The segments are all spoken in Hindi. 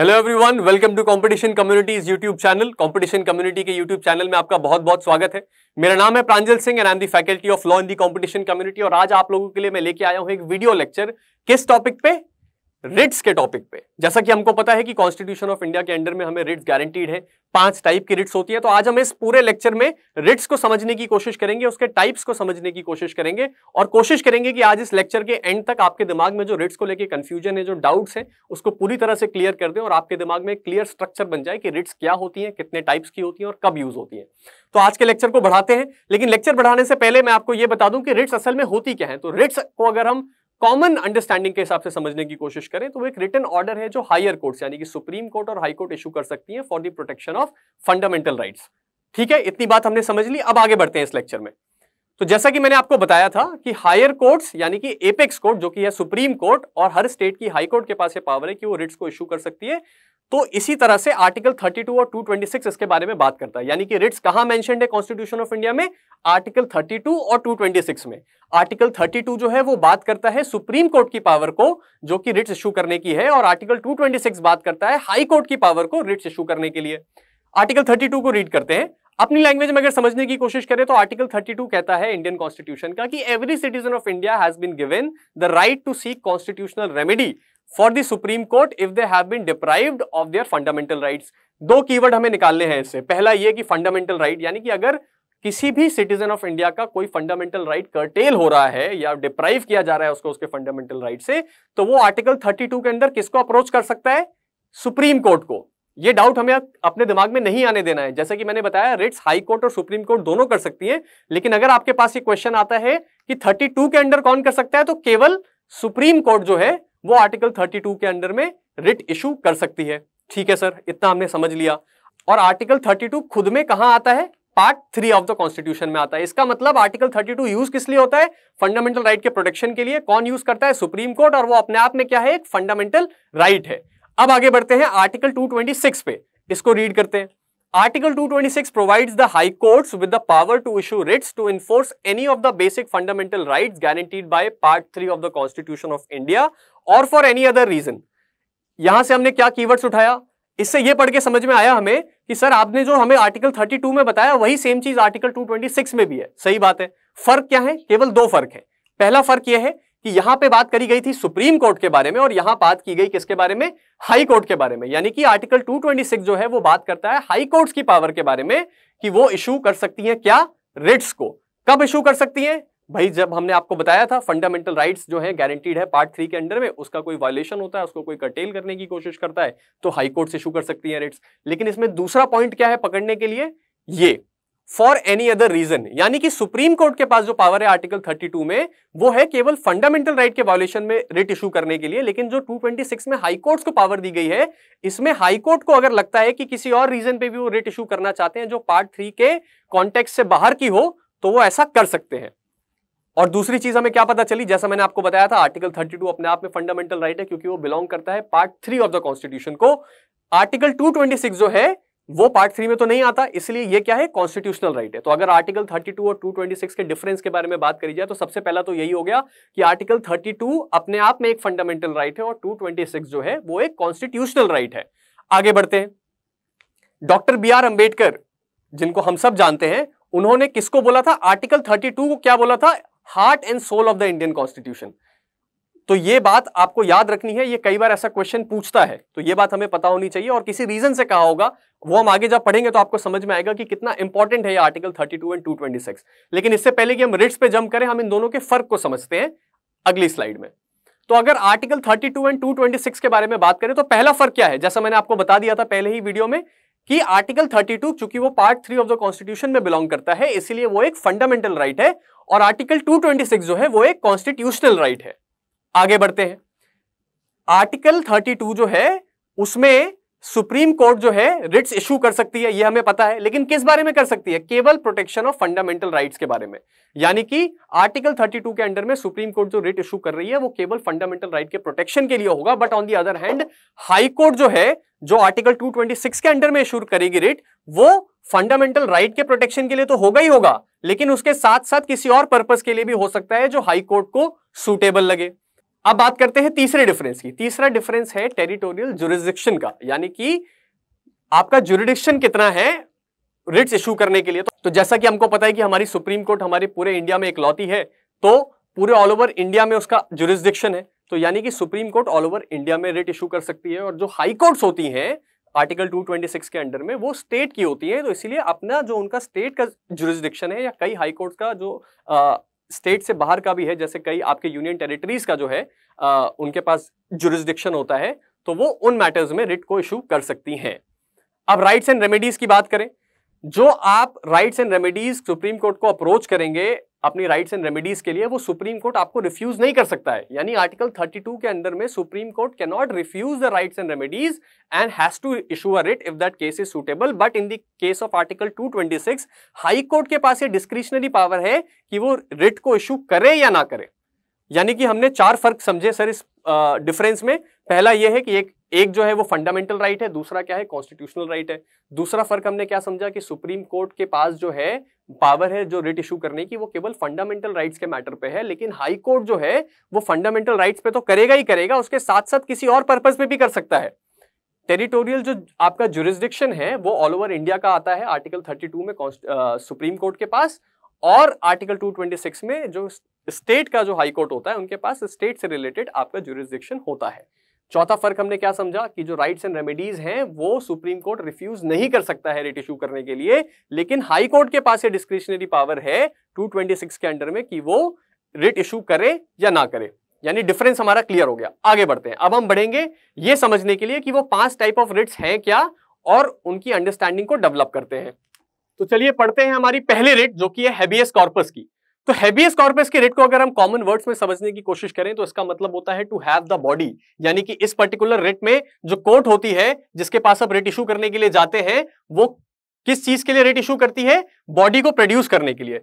hello everyone welcome to competition communities YouTube channel competition community के यूट्यूब चैनल में आपका बहुत बहुत स्वागत है मेरा नाम है Pranjal Singh and I am the faculty of law in the competition community और आज आप लोगों के लिए मैं लेके आया हूँ एक वीडियो लेक्चर किस टॉपिक पे रिट्स के टॉपिक पे जैसा कि हमको पता है कि कॉन्स्टिट्यूशन ऑफ इंडिया के अंडर में हमें रिट्स गारंटीड है पांच टाइप की रिट्स होती है तो आज हम इस पूरे लेक्चर में रिट्स को समझने की कोशिश करेंगे उसके टाइप्स को समझने की कोशिश करेंगे और कोशिश करेंगे कि आज इस लेक्चर के एंड तक आपके दिमाग में जो रिट्स को लेकर कंफ्यूजन है जो डाउट्स है उसको पूरी तरह से क्लियर कर दें और आपके दिमाग में क्लियर स्ट्रक्चर बन जाए कि रिट्स क्या होती है कितने टाइप्स की होती है और कब यूज होती है तो आज के लेक्चर को बढ़ाते हैं लेकिन लेक्चर बढ़ाने से पहले मैं आपको यह बता दूं कि रिट्स असल में होती क्या है तो रिट्स को अगर हम कॉमन अंडरस्टैंडिंग के हिसाब से समझने की कोशिश करें तो वो एक रिटर्न ऑर्डर है जो हायर कोर्ट्स यानी कि सुप्रीम कोर्ट और हाई कोर्ट इशू कर सकती है for the protection of fundamental rights ठीक है इतनी बात हमने समझ ली अब आगे बढ़ते हैं इस लेक्चर में तो जैसा कि मैंने आपको बताया था कि हायर कोर्ट्स यानी कि एपेक्स कोर्ट जो कि है सुप्रीम कोर्ट और हर स्टेट की हाई कोर्ट के पास ये पावर है कि वो रिट्स को इशू कर सकती है तो इसी तरह से आर्टिकल 32 और 226 इसके बारे में बात करता है यानी कि रिट्स कहां मेंशन है कॉन्स्टिट्यूशन ऑफ इंडिया में आर्टिकल 32 और 226 में आर्टिकल 32 जो है वो बात करता है सुप्रीम कोर्ट की पावर को जो कि रिट्स इशू करने की है और आर्टिकल 226 बात करता है हाई कोर्ट की पावर को रिट्स इशू करने के लिए आर्टिकल 32 को रीड करते हैं अपनी लैंग्वेज में अगर समझने की कोशिश करें तो आर्टिकल 32 कहता है इंडियन कॉन्स्टिट्यूशन का कि every citizen of India has been given the right to seek constitutional remedy for the supreme court if they have been deprived of their fundamental rights दो कीवर्ड हमें निकालने हैं इससे पहला ये कि फंडामेंटल राइट यानी कि अगर किसी भी सिटीजन ऑफ इंडिया का कोई फंडामेंटल राइट कर्टेल हो रहा है या डिप्राइव किया जा रहा है उसको उसके फंडामेंटल राइट से तो वो आर्टिकल 32 के अंदर किसको अप्रोच कर सकता है सुप्रीम कोर्ट को ये डाउट हमें अपने दिमाग में नहीं आने देना है जैसे कि मैंने बताया रिट्स हाई कोर्ट और सुप्रीम कोर्ट दोनों कर सकती है लेकिन अगर आपके पास ये क्वेश्चन आता है कि थर्टी के अंडर कौन कर सकता है तो केवल सुप्रीम कोर्ट जो है वो आर्टिकल थर्टी के अंडर में रिट इशू कर सकती है ठीक है सर इतना हमने समझ लिया और आर्टिकल 32 खुद में कहा आता है part three of the constitution में आता है इसका मतलब आर्टिकल 32 यूज किस लिए होता है फंडामेंटल राइट के प्रोटेक्शन के लिए कौन यूज करता है सुप्रीम कोर्ट और वो अपने आप में क्या है एक फंडामेंटल राइट right है अब आगे बढ़ते हैं आर्टिकल 226 पे इसको रीड करते हैं article 226 provide the high court with the power to issue writs to enforce any of the basic fundamental right guaranteed by part three of the constitution of India और फॉर एनी अदर रीजन यहां से हमने क्या कीवर्ड्स उठाया इससे ये पढ़ के समझ में आया हमें कि सर आपने जो हमें आर्टिकल 32 में बताया वही सेम चीज आर्टिकल 226 में भी है सही बात है फर्क क्या है केवल दो फर्क है पहला फर्क यह है कि यहां पे बात करी गई थी सुप्रीम कोर्ट के बारे में और यहां बात की गई किसके बारे में हाई कोर्ट के बारे में यानी कि आर्टिकल 226 जो है वो बात करता है हाई कोर्ट्स की पावर के बारे में कि वो इशू कर सकती हैं क्या रिट्स को कब इशू कर सकती हैं भाई जब हमने आपको बताया था फंडामेंटल राइट्स जो है गारंटीड है पार्ट थ्री के अंडर में उसका कोई वायलेशन होता है उसको कोई कटेल करने की कोशिश करता है तो हाईकोर्ट इशू कर सकती है रिट्स लेकिन इसमें दूसरा पॉइंट क्या है पकड़ने के लिए ये फॉर एनी अदर रीजन यानी कि सुप्रीम कोर्ट के पास जो पावर है आर्टिकल 32 में वो है केवल फंडामेंटल राइट के वायोलेशन में रिट इशू करने के लिए लेकिन जो 226 में हाई कोर्ट्स को पावर दी गई है इसमें हाई कोर्ट को अगर लगता है कि किसी और रीजन पे भी वो रिट इशू करना चाहते हैं जो पार्ट थ्री के कॉन्टेक्ट से बाहर की हो तो वो ऐसा कर सकते हैं और दूसरी चीज हमें क्या पता चली जैसा मैंने आपको बताया था आर्टिकल 32 अपने आप में फंडामेंटल राइट है क्योंकि वो बिलोंग करता है part three of the constitution को आर्टिकल 226 जो है वो पार्ट थ्री में तो नहीं आता इसलिए ये क्या है कॉन्स्टिट्यूशनल राइट है तो अगर आर्टिकल 32 और 226 के डिफरेंस के बारे में बात करी जाए तो सबसे पहला तो यही हो गया कि आर्टिकल 32 अपने आप में एक फंडामेंटल राइट है और 226 जो है वो एक कॉन्स्टिट्यूशनल राइट है आगे बढ़ते हैं डॉक्टर बी आर अंबेडकर जिनको हम सब जानते हैं उन्होंने किसको बोला था आर्टिकल टू को क्या बोला था heart and soul of the Indian constitution तो ये बात आपको याद रखनी है ये कई बार ऐसा क्वेश्चन पूछता है तो ये बात हमें पता होनी चाहिए और किसी रीजन से कहा होगा वो हम आगे जब पढ़ेंगे तो आपको समझ में आएगा कि कितना इंपॉर्टेंट है ये आर्टिकल 32 एंड 226 लेकिन इससे पहले कि हम रिट्स पे जम करें हम इन दोनों के फर्क को समझते हैं अगली स्लाइड में तो अगर आर्टिकल थर्टी एंड टू के बारे में बात करें तो पहला फर्क क्या है जैसा मैंने आपको बता दिया था पहले ही वीडियो में कि आर्टिकल 32 चूंकि वो part three of the constitution में बिलोंग करता है इसलिए वो एक फंडामेंटल राइट right है और आर्टिकल 226 जो है वो एक कॉन्स्टिट्यूशनल राइट है आगे बढ़ते हैं आर्टिकल 32 जो है उसमें सुप्रीम कोर्ट जो है रिट्स इशू कर सकती है ये हमें पता है लेकिन किस बारे में कर सकती है केवल प्रोटेक्शन ऑफ फंडामेंटल राइट्स के बारे में यानी कि आर्टिकल 32 के अंडर में सुप्रीम कोर्ट जो रिट इशू कर रही है वो केवल फंडामेंटल राइट के प्रोटेक्शन के लिए होगा but on the other hand high court जो है जो आर्टिकल 226 के अंडर में इशू करेगी रिट वो फंडामेंटल राइट के प्रोटेक्शन के लिए तो होगा ही होगा लेकिन उसके साथ साथ किसी और पर्पज के लिए भी हो सकता है जो हाई कोर्ट को सूटेबल लगे अब बात करते हैं तीसरे डिफरेंस की तीसरा डिफरेंस है टेरिटोरियल जुरिस्डिक्शन का यानी कि आपका जुरिडिक्शन कितना है रिट्स इशू करने के लिए तो, तो जैसा कि हमको पता है कि हमारी सुप्रीम कोर्ट हमारे पूरे इंडिया में इकलौती है तो पूरे ऑल ओवर इंडिया में उसका जुरिस्डिक्शन है तो यानी कि supreme court all over India में रिट इशू कर सकती है और जो हाई कोर्ट्स होती हैं आर्टिकल 226 के अंडर में वो स्टेट की होती है तो इसीलिए अपना जो उनका स्टेट का जुरिस्डिक्शन है या कई हाई कोर्ट का जो आ, स्टेट से बाहर का भी है जैसे कई आपके यूनियन टेरिटरीज का जो है आ, उनके पास जुरिस्डिक्शन होता है तो वो उन मैटर्स में रिट को इशू कर सकती हैं अब राइट्स एंड रेमेडीज की बात करें जो आप rights and remedies supreme court को अप्रोच करेंगे अपनी राइट्स एंड रेमेडीज के लिए वो सुप्रीम कोर्ट आपको रिफ्यूज नहीं कर सकता है यानी आर्टिकल 32 के अंदर में supreme court can not refuse the rights and remedies and has to issue a writ if that case is suitable but in the case of article 226 high court के पास ये डिस्क्रिशनरी पावर है कि वो रिट को इशू करे या ना करे यानी कि हमने चार फर्क समझे सर इस डिफरेंस में पहला यह है कि एक एक जो है वो फंडामेंटल राइट right है दूसरा क्या है कॉन्स्टिट्यूशनल राइट right है दूसरा फर्क हमने क्या समझा कि सुप्रीम कोर्ट के पास जो है पावर है जो रिट इशू करने की वो केवल फंडामेंटल राइट्स के मैटर पे है लेकिन हाई कोर्ट जो है वो फंडामेंटल राइट्स पे तो करेगा ही करेगा उसके साथ साथ किसी और पर्पज पे भी कर सकता है टेरिटोरियल जो आपका जुरिस्डिक्शन है वो ऑल ओवर इंडिया का आता है आर्टिकल थर्टी में सुप्रीम कोर्ट के पास और आर्टिकल टू में जो स्टेट का जो हाईकोर्ट होता है उनके पास स्टेट से रिलेटेड आपका जुरिस्डिक्शन होता है चौथा फर्क हमने क्या समझा कि जो राइट्स एंड रेमेडीज हैं वो सुप्रीम कोर्ट रिफ्यूज नहीं कर सकता है रिट इशू करने के लिए लेकिन हाई कोर्ट के पास ये डिस्क्रिशनरी पावर है 226 के अंडर में कि वो रिट इशू करे या ना करे यानी डिफरेंस हमारा क्लियर हो गया आगे बढ़ते हैं अब हम बढ़ेंगे ये समझने के लिए कि वो पांच टाइप ऑफ रिट्स हैं क्या और उनकी अंडरस्टैंडिंग को डेवलप करते हैं तो चलिए पढ़ते हैं हमारी पहली रिट जो कि है हैबियस कॉर्पस की तो हैबियस कॉर्पस के रेट को अगर हम कॉमन वर्ड्स में समझने की कोशिश करें तो इसका मतलब होता है टू हैव द बॉडी यानी कि इस पर्टिकुलर रेट में जो कोर्ट होती है जिसके पास आप रेट इशू करने के लिए जाते हैं वो किस चीज के लिए रेट इशू करती है बॉडी को प्रोड्यूस करने के लिए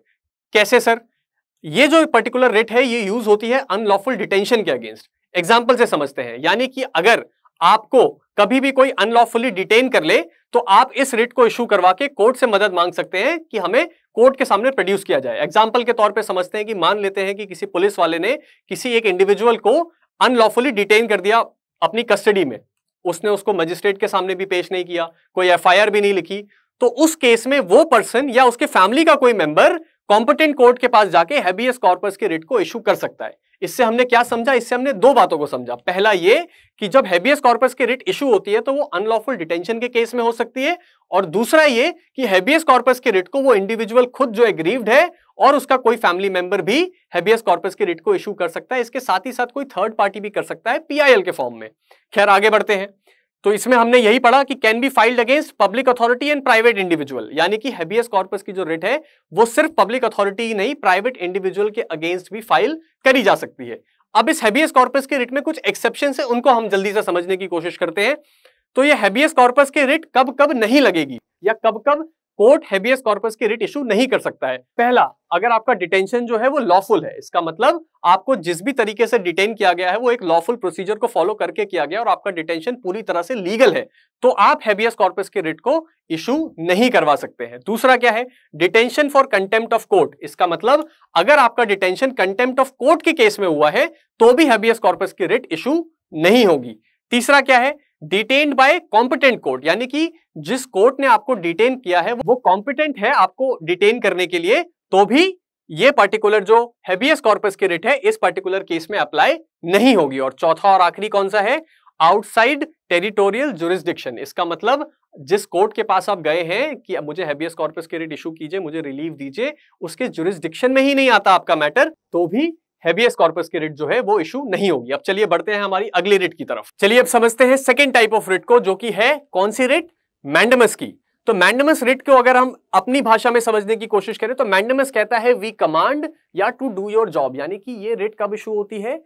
कैसे सर ये जो पर्टिकुलर रेट है ये यूज होती है अनलॉफुल डिटेंशन के अगेंस्ट एग्जाम्पल से समझते हैं यानी कि अगर आपको कभी भी कोई अनलॉफुली डिटेन कर ले तो आप इस रिट को इशू करवा के कोर्ट से मदद मांग सकते हैं कि हमें कोर्ट के सामने प्रोड्यूस किया जाए एग्जाम्पल के तौर पर समझते हैं कि मान लेते हैं कि किसी पुलिस वाले ने किसी एक इंडिविजुअल को अनलॉफुली डिटेन कर दिया अपनी कस्टडी में उसने उसको मजिस्ट्रेट के सामने भी पेश नहीं किया कोई एफ भी नहीं लिखी तो उस केस में वो पर्सन या उसके फैमिली का कोई मेंबर कॉम्पिटेंट कोर्ट के पास जाके हैबियस कॉर्पस के रिट को इश्यू कर सकता है इससे हमने क्या समझा इससे हमने दो बातों को समझा पहला ये कि जब हैबियस कॉर्पस की रिट इशू होती है तो वो अनलॉफुल डिटेंशन के केस में हो सकती है और दूसरा ये कि हैबियस कॉर्पस की रिट को वो इंडिविजुअल खुद जो एग्रीव्ड है और उसका कोई फैमिली मेंबर भी हैबियस कॉर्पस की रिट को इशू कर सकता है इसके साथ ही साथ कोई थर्ड पार्टी भी कर सकता है पी के फॉर्म में खैर आगे बढ़ते हैं तो इसमें हमने यही पढ़ा कि can be filed against public authority and private individual यानी कि हैबियस कॉर्पस की जो रिट है वो सिर्फ पब्लिक अथॉरिटी ही नहीं प्राइवेट इंडिविजुअल के अगेंस्ट भी फाइल करी जा सकती है अब इस हैबियस कॉर्पस के रिट में कुछ एक्सेप्शन है उनको हम जल्दी से समझने की कोशिश करते हैं तो ये हैबियस कॉर्पस के रिट कब कब नहीं लगेगी या कब कब कोर्ट हैबियस कॉर्पस की रिट इशू नहीं कर सकता है पहला अगर आपका डिटेंशन जो है वो लॉफुल है इसका मतलब आपको जिस भी तरीके से डिटेन किया गया है वो एक लॉफुल प्रोसीजर को फॉलो करके किया गया और आपका डिटेंशन पूरी तरह से लीगल है तो आप हैबियस कॉर्पस के रिट को इशू नहीं करवा सकते हैं दूसरा क्या है detention for contempt of court इसका मतलब अगर आपका डिटेंशन कंटेम्प्ट ऑफ कोर्ट के केस में हुआ है तो भी हैबियस कॉर्पस की रिट इशू नहीं होगी तीसरा क्या है डिटेन्ड बाय कॉम्पिटेंट कोर्ट यानी कि जिस कोर्ट ने आपको डिटेन किया है वो कॉम्पिटेंट है आपको डिटेन करने के लिए तो भी ये पर्टिकुलर जो हैबियस कॉर्पस की रिट है इस पर्टिकुलर केस में अप्लाई नहीं होगी और चौथा और आखिरी कौन सा है आउटसाइड टेरिटोरियल जुरिस्डिक्शन इसका मतलब जिस कोर्ट के पास आप गए हैं कि मुझे हैबियस कॉर्पस की रिट इशू कीजिए मुझे रिलीव दीजिए उसके जुरिस्डिक्शन में ही नहीं आता आपका मैटर तो भी हैबियस कॉर्पस की रिट जो है वो इशू नहीं होगी अब चलिए बढ़ते हैं हमारी अगली रिट की तरफ चलिए अब समझते हैं सेकेंड टाइप ऑफ रिट को जो कि है कौन सी रिट मैंडमस की तो मैंडमस रिट को अगर हम अपनी भाषा में समझने की कोशिश करें तो मैंडमस कहता है we command you to do your job यानी कि ये रिट कब इशू होती है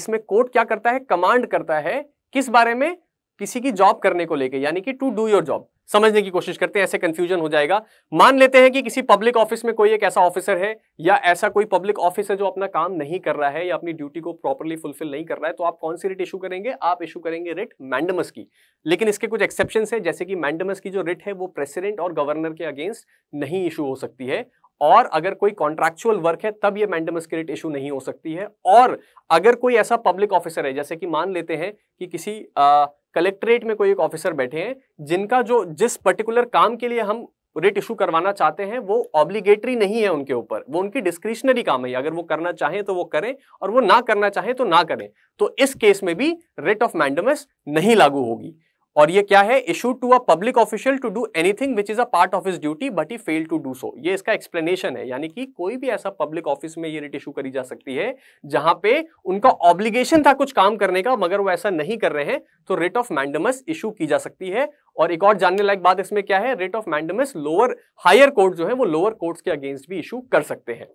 इसमें कोर्ट क्या करता है कमांड करता है किस बारे में किसी की जॉब करने को लेकर यानी कि टू डू योर जॉब समझने की कोशिश करते हैं ऐसे कंफ्यूजन हो जाएगा मान लेते हैं कि किसी पब्लिक ऑफिस में कोई एक ऐसा ऑफिसर है या ऐसा कोई पब्लिक ऑफिस है जो अपना काम नहीं कर रहा है या अपनी ड्यूटी को प्रॉपरली फुलफिल नहीं कर रहा है तो आप कौन सी रिट इशू करेंगे आप इशू करेंगे रिट मैंडमस की लेकिन इसके कुछ एक्सेप्शन है जैसे कि मैंडमस की जो रिट है वो प्रेसिडेंट और गवर्नर के अगेंस्ट नहीं इशू हो सकती है और अगर कोई कॉन्ट्रेक्चुअल वर्क है तब ये मैंडमस की रिट इशू नहीं हो सकती है और अगर कोई ऐसा पब्लिक ऑफिसर है जैसे कि मान लेते हैं कि किसी आ, कलेक्ट्रेट में कोई एक ऑफिसर बैठे हैं जिनका जो जिस पर्टिकुलर काम के लिए हम रेट इशू करवाना चाहते हैं वो ऑब्लिगेटरी नहीं है उनके ऊपर वो उनकी डिस्क्रिशनरी काम है अगर वो करना चाहें तो वो करें और वो ना करना चाहें तो ना करें तो इस केस में भी रेट ऑफ मैंडमस नहीं लागू होगी और ये क्या है issue to a public official to do anything which is a part of his duty but he fail to do so ये इसका एक्सप्लेनेशन है यानी कि कोई भी ऐसा पब्लिक ऑफिस में ये रिट इशू करी जा सकती है जहां पे उनका ऑब्लिगेशन था कुछ काम करने का मगर वो ऐसा नहीं कर रहे हैं तो रेट ऑफ मैंडमस इशू की जा सकती है और एक और जानने लायक बात इसमें क्या है writ of mandamus lower higher court जो है वो लोअर कोर्ट्स के अगेंस्ट भी इशू कर सकते हैं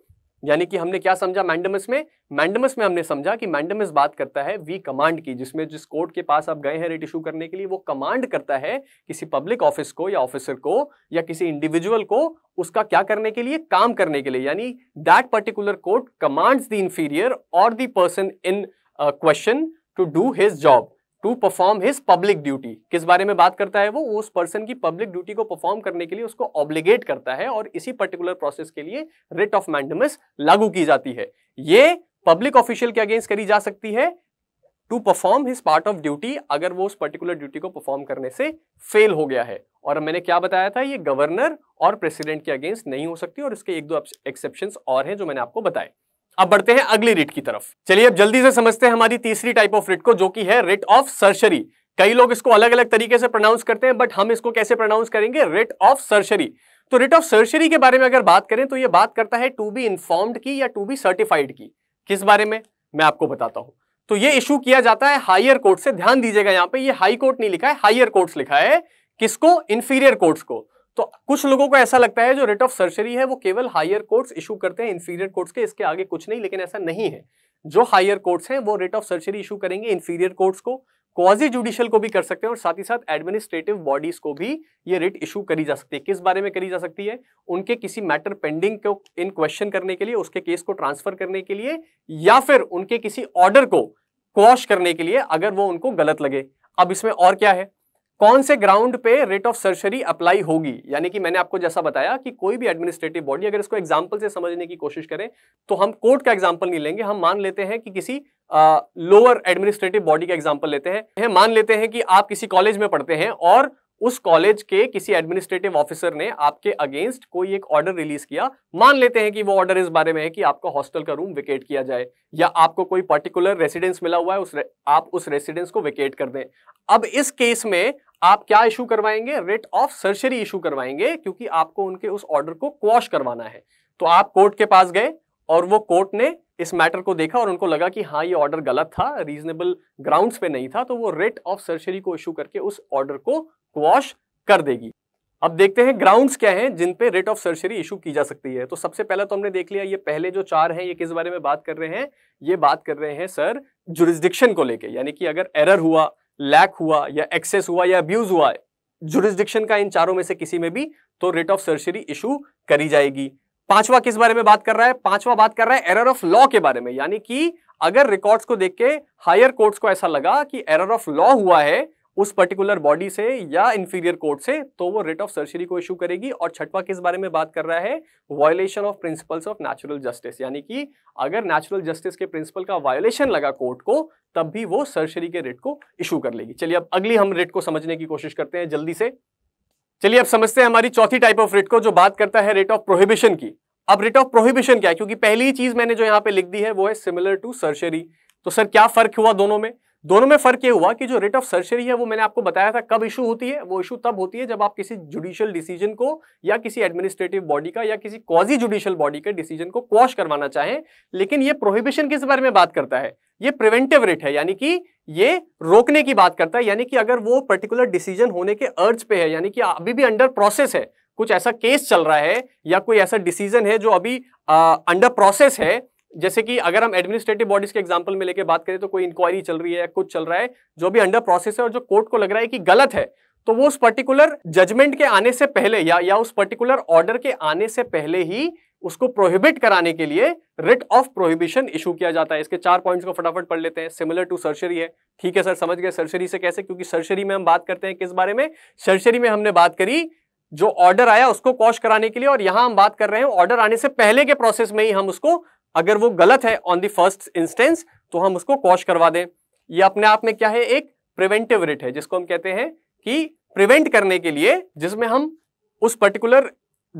यानी कि हमने क्या समझा मैंडमस में मैंडमस में हमने समझा कि मैंडमस बात करता है वी कमांड की जिसमें जिस कोर्ट के पास आप गए हैं रेट इशू करने के लिए वो कमांड करता है किसी पब्लिक ऑफिस को या ऑफिसर को या किसी इंडिविजुअल को उसका क्या करने के लिए काम करने के लिए यानी that particular court commands the inferior और the person in question to do his job to perform his public duty किस बारे में बात करता है वो उस पर्सन की पब्लिक ड्यूटी को परफॉर्म करने के लिए उसको ऑब्लिगेट करता है और इसी पर्टिकुलर प्रोसेस के लिए रेट ऑफ मैंडमस लागू की जाती है ये पब्लिक ऑफिशियल के अगेंस्ट करी जा सकती है to perform his part of duty अगर वो उस पर्टिकुलर ड्यूटी को परफॉर्म करने से फेल हो गया है और मैंने क्या बताया था ये गवर्नर और प्रेसिडेंट के अगेंस्ट नहीं हो सकती और इसके एक दो एक्सेप्शन और हैं जो मैंने आपको बताए अब बढ़ते हैं अगली रिट की तरफ चलिए अब जल्दी से समझते हैं हमारी तीसरी टाइप ऑफ रिट को जो कि है रिट ऑफ सर्शरी कई लोग इसको अलग अलग तरीके से प्रोनाउंस करते हैं बट हम इसको कैसे प्रोनाउंस करेंगे रिट ऑफ सर्शरी तो रिट ऑफ सर्शरी के बारे में अगर बात करें तो यह बात करता है टू बी इन्फॉर्म्ड की या टू बी सर्टिफाइड की किस बारे में मैं आपको बताता हूं तो ये इशू किया जाता है हायर कोर्ट से ध्यान दीजिएगा यहां पे ये हाई कोर्ट नहीं लिखा है हायर कोर्ट्स लिखा है किसको इंफीरियर कोर्ट्स को तो कुछ लोगों को ऐसा लगता है जो रेट ऑफ सर्जरी है वो केवल हायर कोर्ट्स इशू करते हैं इंफीरियर कोर्ट्स के इसके आगे कुछ नहीं लेकिन ऐसा नहीं है जो हायर कोर्ट्स हैं वो रेट ऑफ सर्जरी इशू करेंगे इंफीरियर कोर्ट्स को क्वाजी जुडिशियल को भी कर सकते हैं और साथ ही साथ एडमिनिस्ट्रेटिव बॉडीज को भी ये रिट इशू करी जा सकती है किस बारे में करी जा सकती है उनके किसी मैटर पेंडिंग को इन क्वेश्चन करने के लिए उसके केस को ट्रांसफर करने के लिए या फिर उनके किसी ऑर्डर को क्वॉश करने के लिए अगर वो उनको गलत लगे अब इसमें और क्या है कौन से ग्राउंड पे रेट ऑफ सर्जरी अप्लाई होगी यानी कि मैंने आपको जैसा बताया कि कोई भी एडमिनिस्ट्रेटिव बॉडी अगर इसको एग्जाम्पल से समझने की कोशिश करें तो हम कोर्ट का एग्जाम्पल नहीं लेंगे हम मान लेते हैं कि किसी लोअर एडमिनिस्ट्रेटिव बॉडी का एग्जाम्पल लेते हैं मान लेते हैं कि आप किसी कॉलेज में पढ़ते हैं और उस कॉलेज के किसी एडमिनिस्ट्रेटिव ऑफिसर ने आपके अगेंस्ट कोई एक ऑर्डर रिलीज किया मान लेते हैं कि वो ऑर्डर इस बारे में है कि आपका हॉस्टल का रूम वेकेट किया जाए या आपको कोई पर्टिकुलर रेसिडेंस मिला हुआ है उस आप उस रेसिडेंस को वेकेट कर दें अब इस केस में आप क्या इशू करवाएंगे रेट ऑफ सर्जरी इशू करवाएंगे क्योंकि आपको उनके उस ऑर्डर को क्वॉश करवाना है तो आप कोर्ट के पास गए और वो कोर्ट ने इस मैटर को देखा और उनको लगा कि हाँ ये ऑर्डर गलत था रीजनेबल ग्राउंड्स पे नहीं था तो वो रेट ऑफ सर्जरी को इशू करके उस ऑर्डर को क्वाश कर देगी अब देखते हैं ग्राउंड्स क्या हैं जिन पे रेट ऑफ सर्जरी इशू की जा सकती है तो सबसे पहला तो हमने देख लिया ये पहले जो चार हैं ये किस बारे में बात कर रहे हैं ये बात कर रहे हैं सर जुरिस्डिक्शन को लेके यानी कि अगर एरर हुआ लैक हुआ या एक्सेस हुआ या अब्यूज हुआ जुरिस्डिक्शन का इन चारों में से किसी में भी तो रेट ऑफ सर्जरी इशू करी जाएगी पांचवा किस बारे में बात कर रहा है पांचवा बात कर रहा है एरर ऑफ लॉ के बारे में यानी कि अगर रिकॉर्ड्स को देख के हायर कोर्ट्स को ऐसा लगा कि एरर ऑफ लॉ हुआ है उस पर्टिकुलर बॉडी से या इंफीरियर कोर्ट से तो वो रिट ऑफ सर्जरी को इशू करेगी और छठवा किस बारे में बात कर रहा है violation of principles of natural justice यानी कि अगर नेचुरल जस्टिस के प्रिंसिपल का वायोलेशन लगा कोर्ट को तब भी वो सर्जरी के रिट को इशू कर लेगी चलिए अब अगली हम रिट को समझने की कोशिश करते हैं जल्दी से चलिए अब समझते हैं हमारी चौथी टाइप ऑफ रिट को जो बात करता है रेट ऑफ प्रोहिबिशन की अब रेट ऑफ प्रोहिबिशन क्या है क्योंकि पहली चीज मैंने जो यहाँ पे लिख दी है वो है सिमिलर टू सर्जरी तो सर क्या फर्क हुआ दोनों में दोनों में फर्क ये हुआ कि जो रेट ऑफ सर्चरी है वो मैंने आपको बताया था कब इशू होती है वो इशू तब होती है जब आप किसी जुडिशियल डिसीजन को या किसी एडमिनिस्ट्रेटिव बॉडी का या किसी कॉजी जुडिशियल बॉडी के डिसीजन को क्वॉश करवाना चाहें लेकिन ये प्रोहिबिशन किस बारे में बात करता है ये प्रिवेंटिव रेट है यानी कि ये रोकने की बात करता है यानी कि अगर वो पर्टिकुलर डिसीजन होने के अर्ज पे है यानी कि अभी भी अंडर प्रोसेस है कुछ ऐसा केस चल रहा है या कोई ऐसा डिसीजन है जो अभी अंडर प्रोसेस है जैसे कि अगर हम एडमिनिस्ट्रेटिव बॉडीज के एग्जाम्पल में लेके बात करें तो कोई इंक्वायरी चल रही है कुछ चल रहा है जो भी अंडर प्रोसेस है और जो कोर्ट को लग रहा है कि गलत है तो वो उस पर्टिकुलर जजमेंट के आने से पहले या या उस पर्टिकुलर ऑर्डर के आने से पहले ही उसको प्रोहिबिट कराने के लिए रिट ऑफ प्रोहिबिशन इशू किया जाता है इसके चार पॉइंट्स को फटाफट पढ़ लेते हैं सिमिलर टू सर्शरी है ठीक है सर समझ गए सर्शरी से कैसे क्योंकि सर्शरी में हम बात करते हैं किस बारे में सर्शरी में हमने बात करी जो ऑर्डर आया उसको कॉश कराने के लिए और यहां हम बात कर रहे हैं ऑर्डर आने से पहले के प्रोसेस में ही हम उसको अगर वो गलत है ऑन द फर्स्ट इंस्टेंस तो हम उसको कॉश करवा दें ये अपने आप में क्या है एक प्रिवेंटिव रिट है जिसको हम कहते हैं कि प्रिवेंट करने के लिए जिसमें हम उस पर्टिकुलर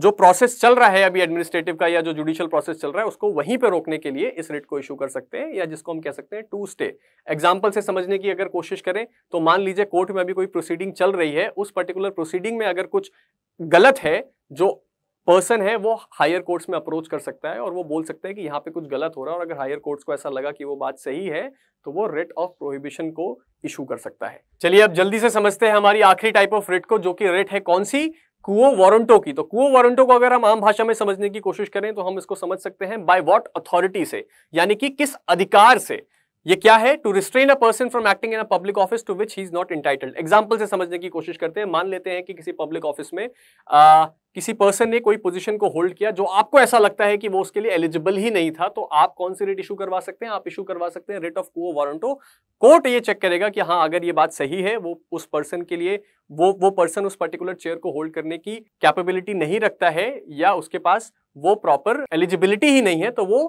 जो प्रोसेस चल रहा है अभी एडमिनिस्ट्रेटिव का या जो जुडिशियल प्रोसेस चल रहा है उसको वहीं पर रोकने के लिए इस रिट को इशू कर सकते हैं या जिसको हम कह सकते हैं टू स्टे एग्जाम्पल से समझने की अगर कोशिश करें तो मान लीजिए कोर्ट में अभी कोई प्रोसीडिंग चल रही है उस पर्टिकुलर प्रोसीडिंग में अगर कुछ गलत है जो पर्सन है वो हायर कोर्ट्स में अप्रोच कर सकता है और वो बोल सकता है कि यहाँ पे कुछ गलत हो रहा है और अगर हायर कोर्ट्स को ऐसा लगा कि वो बात सही है तो वो रेट ऑफ प्रोहिबिशन को इशू कर सकता है चलिए अब जल्दी से समझते हैं हमारी आखिरी टाइप ऑफ रेट को जो कि रेट है कौन सी कुओ वारंटो की तो कुओ वारंटो को अगर हम आम भाषा में समझने की कोशिश करें तो हम इसको समझ सकते हैं बाय वॉट अथॉरिटी से यानी कि किस अधिकार से ये क्या है to restrain a person from acting in a public office to which he is not entitled example से समझने की कोशिश करते हैं मान लेते हैं कि किसी पब्लिक ऑफिस में आ, किसी पर्सन ने कोई पोजीशन को होल्ड किया जो आपको ऐसा लगता है कि वो उसके लिए एलिजिबल ही नहीं था तो आप कौन सी रेट इशू करवा सकते हैं आप इशू करवा सकते हैं writ of quo warranto court ये चेक करेगा कि हाँ अगर ये बात सही है वो उस पर्सन के लिए वो वो पर्सन उस पर्टिकुलर चेयर को होल्ड करने की कैपेबिलिटी नहीं रखता है या उसके पास वो प्रॉपर एलिजिबिलिटी ही नहीं है तो वो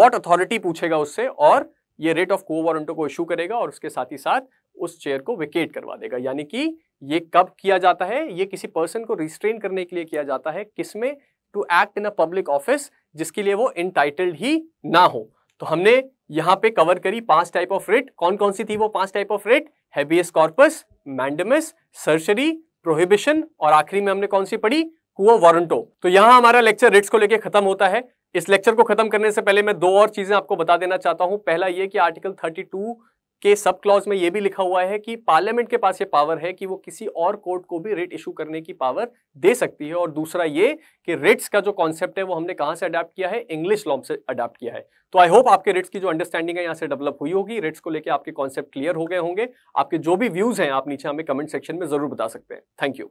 वॉट अथॉरिटी पूछेगा उससे और ये रेट ऑफ को वारंटो को इशू करेगा और उसके साथ ही साथ उस चेयर को वेकेट करवा देगा यानी कि ये कब किया जाता है ये किसी पर्सन को रिस्ट्रेन करने के लिए किया जाता है किसमें to act in a public office जिसके लिए वो इंटाइटल्ड ही ना हो तो हमने यहाँ पे कवर करी पांच टाइप ऑफ रेट कौन कौन सी थी वो पांच type of writ habeas corpus mandamus certiorari prohibition और आखिरी में हमने कौन सी पढ़ी कुओ वारंटो तो यहाँ हमारा लेक्चर रेट्स को लेकर खत्म होता है इस लेक्चर को खत्म करने से पहले मैं दो और चीजें आपको बता देना चाहता हूं पहला ये कि आर्टिकल 32 के सब क्लॉज में यह भी लिखा हुआ है कि पार्लियामेंट के पास ये पावर है कि वो किसी और कोर्ट को भी रेट इशू करने की पावर दे सकती है और दूसरा ये कि रेट्स का जो कॉन्सेप्ट है वो हमने कहां से अडाप्ट किया है इंग्लिश लॉ से अडाप्ट किया है तो आई होप आपके रेट्स की जो अंडरस्टैंडिंग है यहाँ से डेवलप हुई होगी रेट्स को लेकर आपके कॉन्सेप्ट क्लियर हो गए होंगे आपके जो भी व्यूज हैं आप नीचे हमें कमेंट सेक्शन में जरूर बता सकते हैं थैंक यू